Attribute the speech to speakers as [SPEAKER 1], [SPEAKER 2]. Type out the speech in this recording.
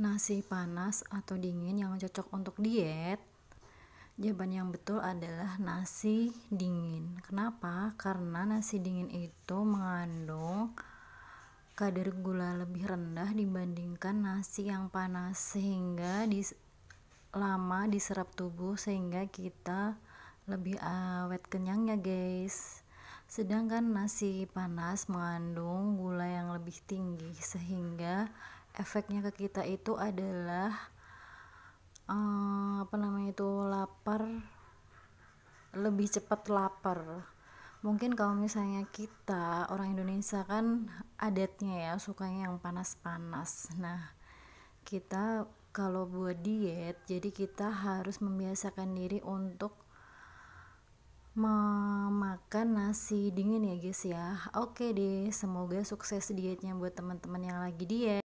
[SPEAKER 1] nasi panas atau dingin yang cocok untuk diet? Jawaban yang betul adalah nasi dingin. Kenapa? Karena nasi dingin itu mengandung kadar gula lebih rendah dibandingkan nasi yang panas sehingga di, lama diserap tubuh sehingga kita lebih awet ah, kenyang ya guys. Sedangkan nasi panas mengandung gula yang lebih tinggi sehingga efeknya ke kita itu adalah uh, apa namanya itu lapar lebih cepat lapar mungkin kalau misalnya kita orang Indonesia kan adatnya ya sukanya yang panas-panas nah kita kalau buat diet jadi kita harus membiasakan diri untuk memakan nasi dingin ya guys ya oke deh semoga sukses dietnya buat teman-teman yang lagi diet